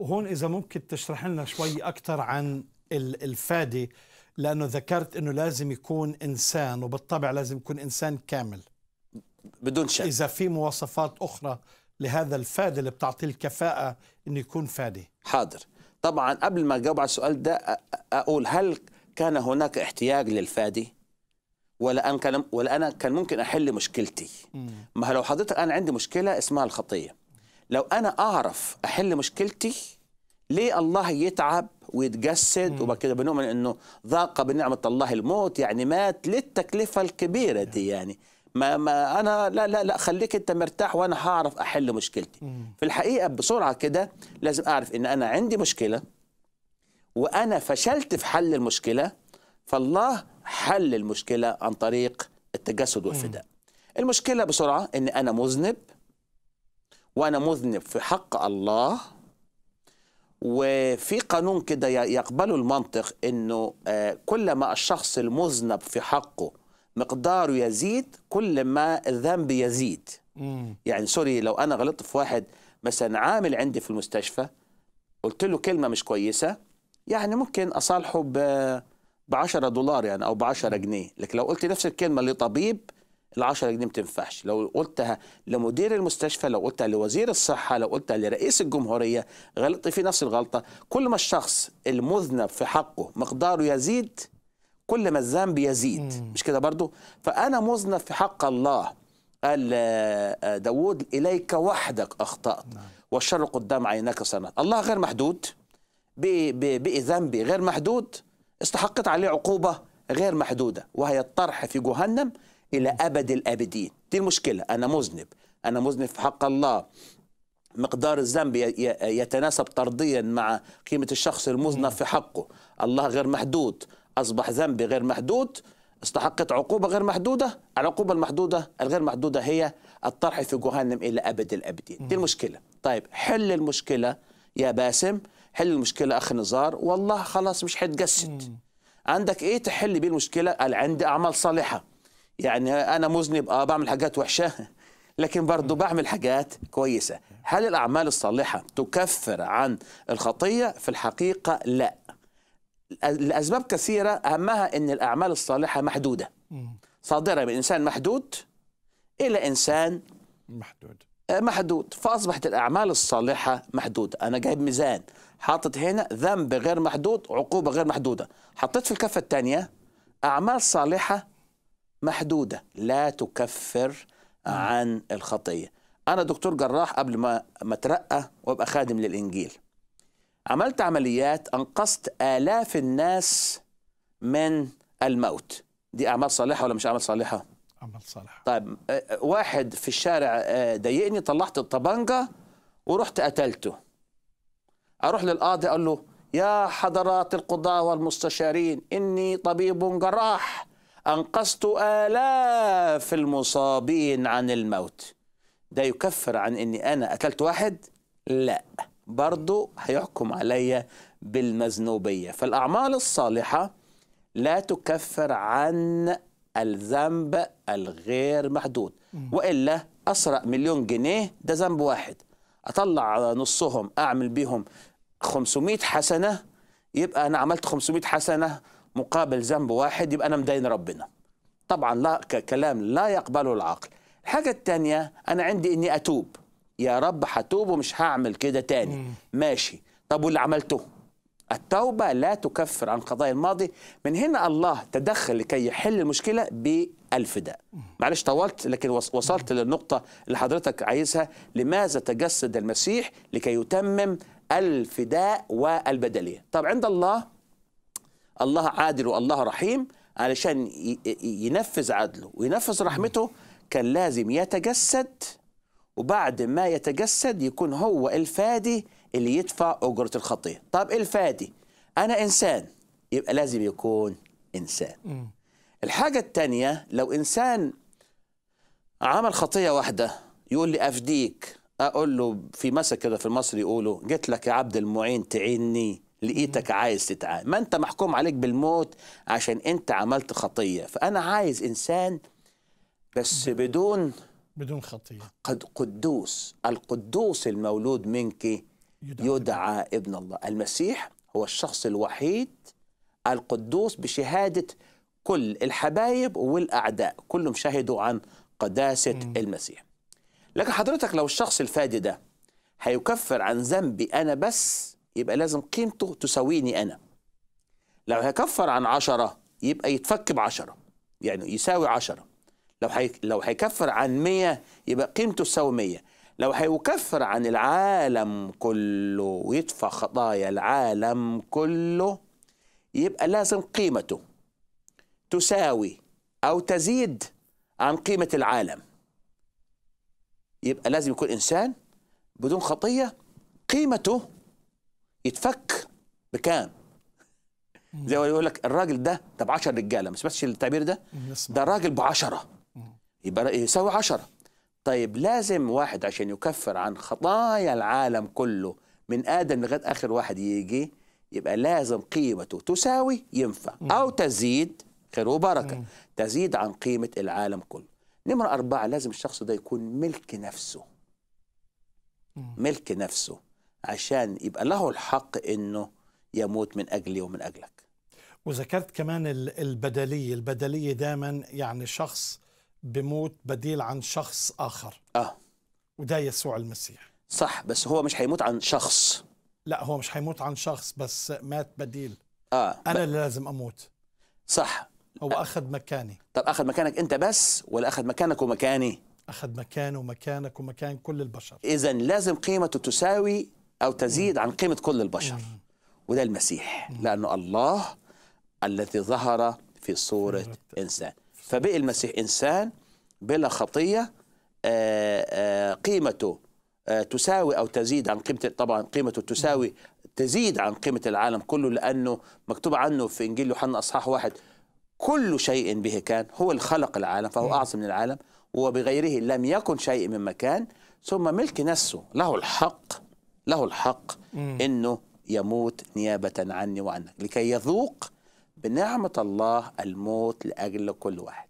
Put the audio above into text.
وهون اذا ممكن تشرح لنا شوي اكثر عن الفادي لانه ذكرت انه لازم يكون انسان وبالطبع لازم يكون انسان كامل بدون شك اذا في مواصفات اخرى لهذا الفادي اللي بتعطيه الكفاءه انه يكون فادي حاضر طبعا قبل ما اجاوب على السؤال ده اقول هل كان هناك احتياج للفادي ولا انا كان ولا انا كان ممكن احل مشكلتي ما لو حضرتك انا عندي مشكله اسمها الخطيه لو انا اعرف احل مشكلتي ليه الله يتعب ويتجسد وبعد كده بنؤمن انه ذاق بنعمه الله الموت يعني مات للتكلفه الكبيره دي نعم. يعني ما ما انا لا لا لا خليك انت مرتاح وانا هعرف احل مشكلتي في الحقيقه بسرعه كده لازم اعرف ان انا عندي مشكله وانا فشلت في حل المشكله فالله حل المشكله عن طريق التجسد والفداء المشكله بسرعه ان انا مذنب وانا مذنب في حق الله وفي قانون كده يقبله المنطق انه آه، كلما الشخص المذنب في حقه مقداره يزيد كل ما الذنب يزيد مم. يعني سوري لو انا غلطت في واحد مثلا عامل عندي في المستشفى قلت له كلمه مش كويسه يعني ممكن اصالحه ب 10 دولار يعني او ب 10 جنيه لكن لو قلت نفس الكلمه لطبيب ال 10 جنيه ما تنفعش لو قلتها لمدير المستشفى لو قلتها لوزير الصحه لو قلتها لرئيس الجمهوريه غلطت في نفس الغلطه كل ما الشخص المذنب في حقه مقداره يزيد كل ما الذنب يزيد مش كده برضو فانا مذنب في حق الله قال آه، آه، داوود اليك وحدك اخطات نعم. والشر قدام عينك سنه الله غير محدود بذنبي غير محدود استحقت عليه عقوبه غير محدوده وهي الطرح في جهنم إلى أبد الآبدين دي المشكلة أنا مذنب أنا مذنب في حق الله مقدار الذنب يتناسب طرديا مع قيمة الشخص المذنب في حقه الله غير محدود أصبح ذنبي غير محدود استحقت عقوبة غير محدودة العقوبة المحدودة الغير محدودة هي الطرح في جهنم إلى أبد الأبدين دي المشكلة طيب حل المشكلة يا باسم حل المشكلة أخ نزار والله خلاص مش هتجسد عندك إيه تحل بيه المشكلة قال عندي أعمال صالحة يعني انا مذنب اه بعمل حاجات وحشه لكن برضه بعمل حاجات كويسه هل الاعمال الصالحه تكفر عن الخطيه في الحقيقه لا الاسباب كثيره اهمها ان الاعمال الصالحه محدوده صادره من انسان محدود الى انسان محدود آه، محدود فاصبحت الاعمال الصالحه محدوده انا جايب ميزان حاطط هنا ذنب غير محدود عقوبه غير محدوده حطيت في الكفه الثانيه اعمال صالحه محدودة لا تكفر نعم. عن الخطية أنا دكتور جراح قبل ما ما أترقى وأبقى خادم للإنجيل عملت عمليات أنقذت آلاف الناس من الموت دي أعمال صالحة ولا مش أعمال صالحة؟ أعمال صالحة طيب واحد في الشارع ضايقني طلعت الطبنجة ورحت قتلته أروح للقاضي أقول له يا حضرات القضاة والمستشارين إني طبيب جراح أنقذت آلاف المصابين عن الموت ده يكفر عن أني أنا قتلت واحد؟ لا برضو هيحكم عليا بالمذنوبية فالأعمال الصالحة لا تكفر عن الذنب الغير محدود وإلا أسرق مليون جنيه ده ذنب واحد أطلع نصهم أعمل بيهم 500 حسنة يبقى أنا عملت 500 حسنة مقابل ذنب واحد يبقى أنا مدين ربنا طبعا لا كلام لا يقبله العقل الحاجة التانية أنا عندي إني أتوب يا رب هتوب ومش هعمل كده تاني ماشي طب واللي عملته التوبة لا تكفر عن قضايا الماضي من هنا الله تدخل لكي يحل المشكلة بالفداء معلش طولت لكن وصلت للنقطة اللي حضرتك عايزها لماذا تجسد المسيح لكي يتمم الفداء والبدلية طب عند الله الله عادل والله رحيم علشان ينفذ عدله وينفذ رحمته كان لازم يتجسد وبعد ما يتجسد يكون هو الفادي اللي يدفع أجرة الخطية طب الفادي أنا إنسان يبقى لازم يكون إنسان الحاجة الثانية لو إنسان عمل خطية واحدة يقول لي أفديك أقول له في مثل كده في مصر يقولوا جيت لك يا عبد المعين تعيني لقيتك عايز تتعامل ما انت محكوم عليك بالموت عشان انت عملت خطيه فانا عايز انسان بس بدون بدون خطيه قد قدوس القدوس المولود منك يدعى, يدعى ابن الله المسيح هو الشخص الوحيد القدوس بشهاده كل الحبايب والاعداء كلهم شهدوا عن قداسه م. المسيح لكن حضرتك لو الشخص الفادي ده هيكفر عن ذنبي انا بس يبقى لازم قيمته تساويني أنا لو هيكفر عن عشرة يبقى يتفك بعشرة يعني يساوي عشرة لو حي... لو هيكفر عن مية يبقى قيمته تساوي مية لو هيكفر عن العالم كله ويدفع خطايا العالم كله يبقى لازم قيمته تساوي أو تزيد عن قيمة العالم يبقى لازم يكون إنسان بدون خطية قيمته يتفك بكام زي ما يقول لك الراجل ده طب 10 رجاله ما سمعتش التعبير ده ده راجل ب 10 يبقى يساوي 10 طيب لازم واحد عشان يكفر عن خطايا العالم كله من ادم لغايه اخر واحد يجي يبقى لازم قيمته تساوي ينفع او تزيد خير وبركه تزيد عن قيمه العالم كله نمره اربعه لازم الشخص ده يكون ملك نفسه ملك نفسه عشان يبقى له الحق انه يموت من اجلي ومن اجلك وذكرت كمان البدليه البدليه دائما يعني شخص بموت بديل عن شخص اخر اه وده يسوع المسيح صح بس هو مش هيموت عن شخص لا هو مش هيموت عن شخص بس مات بديل اه انا ب... اللي لازم اموت صح هو آه. اخذ مكاني طب اخذ مكانك انت بس ولا اخذ مكانك ومكاني اخذ مكانه ومكانك ومكان كل البشر اذا لازم قيمته تساوي أو تزيد عن قيمة كل البشر وده المسيح لأنه الله الذي ظهر في صورة إنسان فبقي المسيح إنسان بلا خطية آه، آه، قيمته آه، تساوي أو تزيد عن قيمة طبعا قيمته تساوي تزيد عن قيمة العالم كله لأنه مكتوب عنه في إنجيل يوحنا أصحاح واحد كل شيء به كان هو الخلق العالم فهو أعظم من العالم وبغيره لم يكن شيء مما كان ثم ملك نفسه له الحق له الحق انه يموت نيابه عني وعنك لكي يذوق بنعمه الله الموت لاجل كل واحد